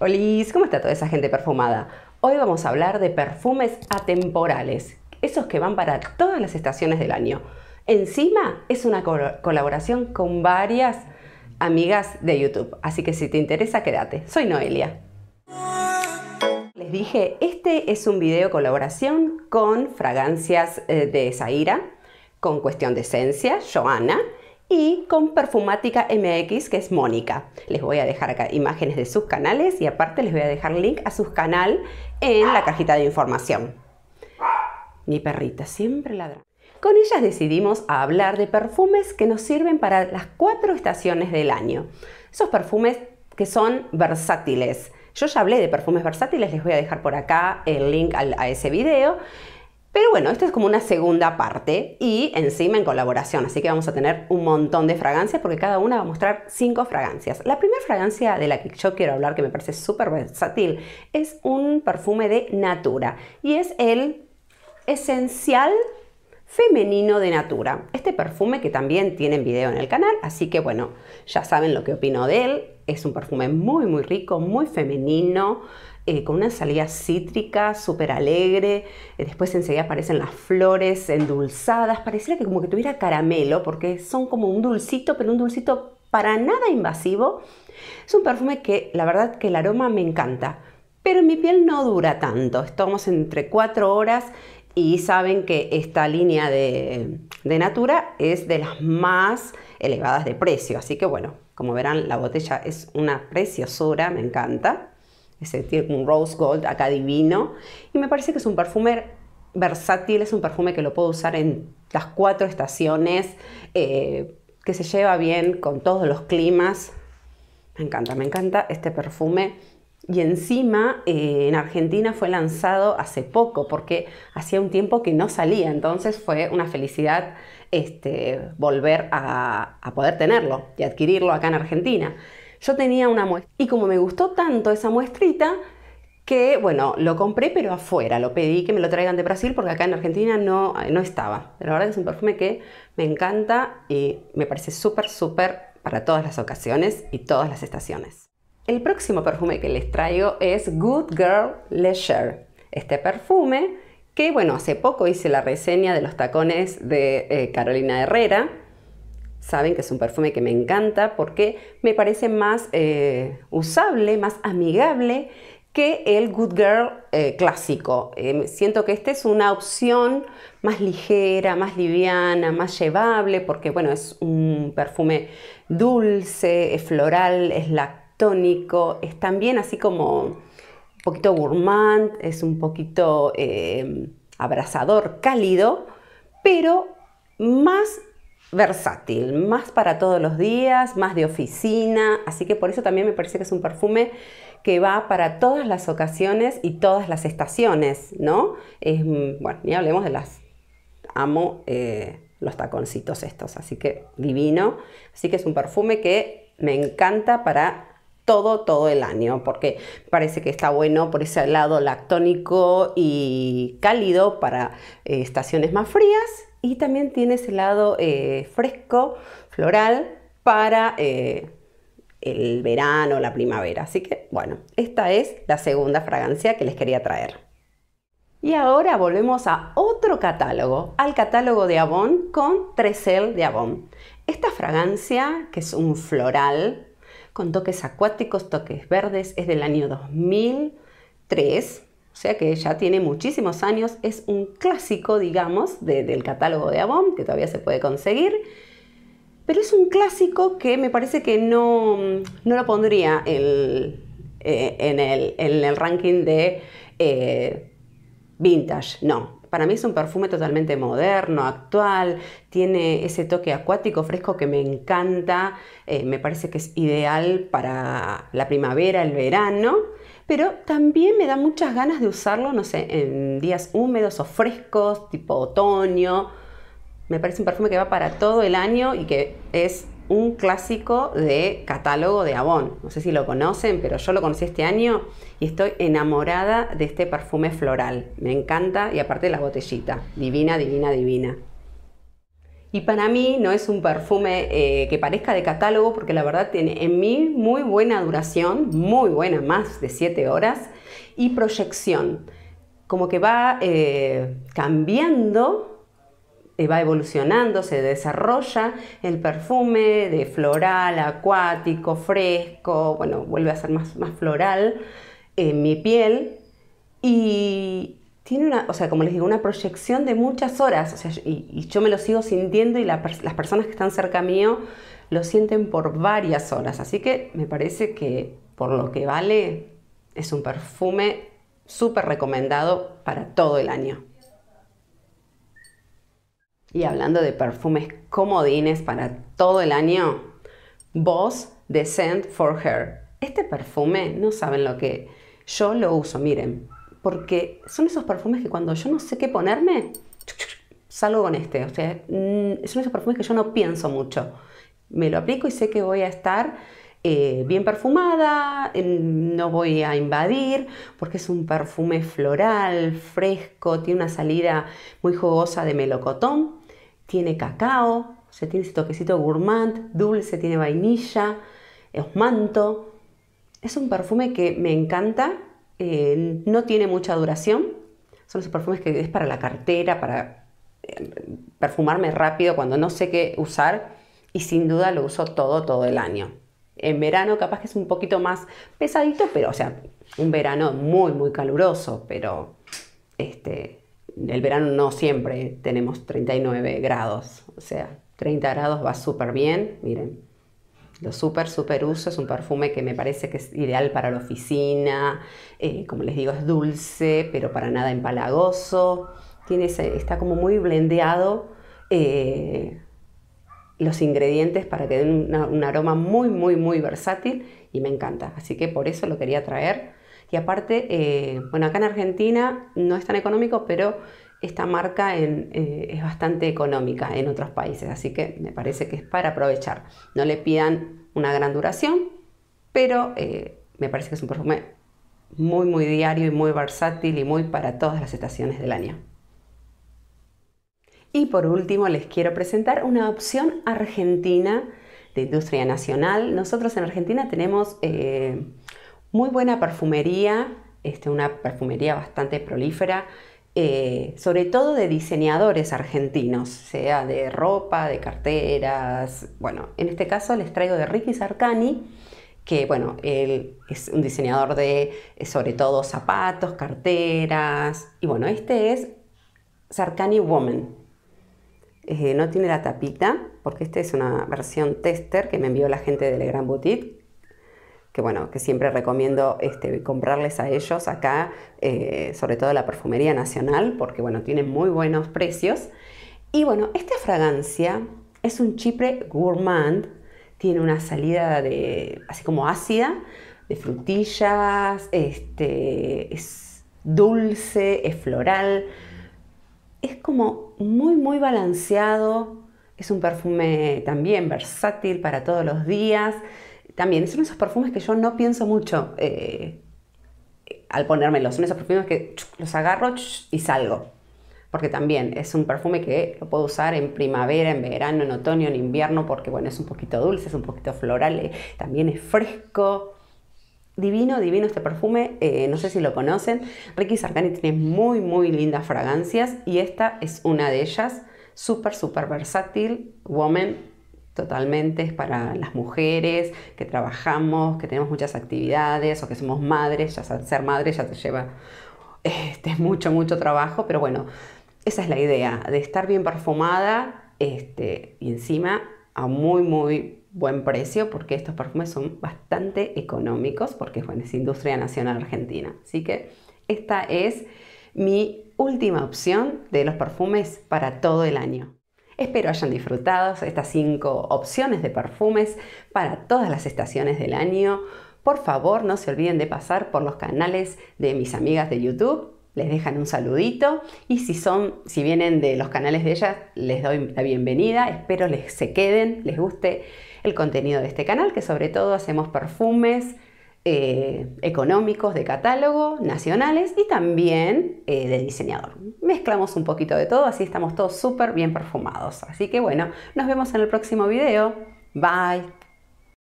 Hola, ¿cómo está toda esa gente perfumada? Hoy vamos a hablar de perfumes atemporales, esos que van para todas las estaciones del año. Encima es una colaboración con varias amigas de YouTube, así que si te interesa quédate. Soy Noelia. Les dije, este es un video colaboración con fragancias eh, de Zaira, con Cuestión de Esencia, Joana y con Perfumática MX, que es Mónica. Les voy a dejar acá imágenes de sus canales y aparte les voy a dejar link a su canal en la cajita de información. Mi perrita siempre ladra. Con ellas decidimos hablar de perfumes que nos sirven para las cuatro estaciones del año. Esos perfumes que son versátiles. Yo ya hablé de perfumes versátiles, les voy a dejar por acá el link a ese video. Pero bueno, esta es como una segunda parte y encima en colaboración, así que vamos a tener un montón de fragancias porque cada una va a mostrar cinco fragancias. La primera fragancia de la que yo quiero hablar, que me parece súper versátil, es un perfume de Natura y es el esencial femenino de Natura. Este perfume que también tienen video en el canal, así que bueno, ya saben lo que opino de él. Es un perfume muy, muy rico, muy femenino, eh, con una salida cítrica, súper alegre. Eh, después enseguida aparecen las flores endulzadas. Pareciera que como que tuviera caramelo, porque son como un dulcito, pero un dulcito para nada invasivo. Es un perfume que la verdad que el aroma me encanta, pero mi piel no dura tanto. Estamos entre 4 horas y saben que esta línea de Natura es de las más elevadas de precio, así que bueno, como verán, la botella es una preciosura, me encanta. Es eh, tiene un rose gold acá divino. Y me parece que es un perfume versátil, es un perfume que lo puedo usar en las cuatro estaciones, eh, que se lleva bien con todos los climas. Me encanta, me encanta este perfume. Y encima eh, en Argentina fue lanzado hace poco, porque hacía un tiempo que no salía, entonces fue una felicidad este, volver a, poder tenerlo y adquirirlo acá en Argentina. Yo tenía una muestra y como me gustó tanto esa muestrita, que bueno, lo compré pero afuera, lo pedí que me lo traigan de Brasil porque acá en Argentina no, eh, no estaba. La verdad que es un perfume que me encanta y me parece súper, súper para todas las ocasiones y todas las estaciones. El próximo perfume que les traigo es Good Girl Leisure. Este perfume que bueno, hace poco hice la reseña de los tacones de eh, Carolina Herrera. Saben que es un perfume que me encanta porque me parece más eh, usable, más amigable que el Good Girl eh, clásico. siento que esta es una opción más ligera, más liviana, más llevable, porque bueno, es un perfume dulce, es floral, es lactónico, es también así como un poquito gourmand, es un poquito eh, abrazador, cálido, pero más versátil, más para todos los días, más de oficina, así que por eso también me parece que es un perfume que va para todas las ocasiones y todas las estaciones, ¿no? bueno, ni hablemos de las... Amo eh, los taconcitos estos, así que divino. Así que es un perfume que me encanta para todo, todo el año, porque parece que está bueno por ese lado lactónico y cálido para eh, estaciones más frías y también tiene ese lado eh, fresco, floral, para eh, el verano, la primavera. Así que bueno, esta es la segunda fragancia que les quería traer. Y ahora volvemos a otro catálogo, al catálogo de Avon con Tresel de Avon. Esta fragancia, que es un floral con toques acuáticos, toques verdes, es del año 2003, o sea que ya tiene muchísimos años, es un clásico, digamos, del catálogo de Avon, que todavía se puede conseguir, pero es un clásico que me parece que no, lo pondría eh, en, el, ranking de eh, vintage, no, para mí es un perfume totalmente moderno, actual, tiene ese toque acuático fresco que me encanta, eh, me parece que es ideal para la primavera, el verano, pero también me da muchas ganas de usarlo, no sé, en días húmedos o frescos, tipo otoño. Me parece un perfume que va para todo el año y que es un clásico de catálogo de Avon. No sé si lo conocen, pero yo lo conocí este año y estoy enamorada de este perfume floral. Me encanta y aparte la botellita. Divina, divina, divina. Y para mí no es un perfume eh, que parezca de catálogo porque la verdad tiene en mí muy buena duración, muy buena, más de 7 horas, y proyección. Como que va eh, cambiando eh, va evolucionando, se desarrolla el perfume de floral, acuático, fresco, bueno, vuelve a ser más, floral en mi piel y tiene una, o sea, como les digo, una proyección de muchas horas, o sea, y, yo me lo sigo sintiendo y las personas que están cerca mío lo sienten por varias horas, así que me parece que por lo que vale es un perfume súper recomendado para todo el año. Y hablando de perfumes comodines para todo el año, Boss de for Her. Este perfume, no saben lo que yo lo uso, miren, porque son esos perfumes que cuando yo no sé qué ponerme, salgo con este. O sea, mm, son esos perfumes que yo no pienso mucho. Me lo aplico y sé que voy a estar eh, bien perfumada, no voy a invadir, porque es un perfume floral, fresco, tiene una salida muy jugosa de melocotón tiene cacao, se tiene ese toquecito gourmand, dulce, tiene vainilla, manto. Es un perfume que me encanta, eh, no tiene mucha duración. Son los perfumes que es para la cartera, para eh, perfumarme rápido cuando no sé qué usar y sin duda lo uso todo, todo el año. En verano capaz que es un poquito más pesadito, pero o sea, un verano muy, muy caluroso, pero este, el verano no siempre tenemos 39 grados, o sea, 30 grados va súper bien, miren. Lo súper, súper uso, es un perfume que me parece que es ideal para la oficina, eh, como les digo, es dulce, pero para nada empalagoso, Tiene está como muy blendeado eh, los ingredientes para que den un aroma muy, muy, muy versátil y me encanta, así que por eso lo quería traer y aparte, eh, bueno, acá en Argentina no es tan económico, pero esta marca eh, es bastante económica en otros países, así que me parece que es para aprovechar. No le pidan una gran duración, pero eh, me parece que es un perfume muy, muy diario y muy versátil y muy para todas las estaciones del año. Y por último, les quiero presentar una opción argentina de industria nacional. Nosotros en Argentina tenemos... Muy buena perfumería, este, una perfumería bastante prolífera, eh, sobre todo de diseñadores argentinos, sea de ropa, de carteras. Bueno, en este caso les traigo de Ricky Sarcani, que bueno, él es un diseñador de eh, sobre todo zapatos, carteras. Y bueno, este es Sarcani Woman. Eh, no tiene la tapita, porque esta es una versión tester que me envió la gente de Le Grand Boutique que bueno, que siempre recomiendo este, comprarles a ellos acá, eh, sobre todo la perfumería nacional, porque bueno, tienen muy buenos precios. Y bueno, esta fragancia es un chipre gourmand, tiene una salida de, así como ácida, de frutillas, este, es dulce, es floral, es como muy, muy balanceado, es un perfume también versátil para todos los días también. Son esos perfumes que yo no pienso mucho eh, al ponérmelos. Son esos perfumes que los agarro y salgo. Porque también es un perfume que lo puedo usar en primavera, en verano, en otoño, en invierno, porque bueno, es un poquito dulce, es un poquito floral, eh, también es fresco. Divino, divino este perfume, eh, no sé si lo conocen. Ricky Sarcani tiene muy, muy lindas fragancias y esta es una de ellas. Súper, súper versátil, woman, totalmente es para las mujeres que trabajamos, que tenemos muchas actividades o que somos madres, ya ser madre ya te lleva este, mucho, mucho trabajo, pero bueno, esa es la idea, de estar bien perfumada este, y encima a muy, muy buen precio, porque estos perfumes son bastante económicos, porque es industria nacional argentina. Así que esta es mi última opción de los perfumes para todo el año. Espero hayan disfrutado estas 5 opciones de perfumes para todas las estaciones del año. Por favor, no se olviden de pasar por los canales de mis amigas de YouTube. Les dejan un saludito y si son, si vienen de los canales de ellas, les doy la bienvenida. Espero les se queden, les guste el contenido de este canal, que sobre todo hacemos perfumes, eh, económicos de catálogo, nacionales y también eh, del de diseñador. Mezclamos un poquito de todo, así estamos todos súper bien perfumados. Así que bueno, nos vemos en el próximo video. Bye.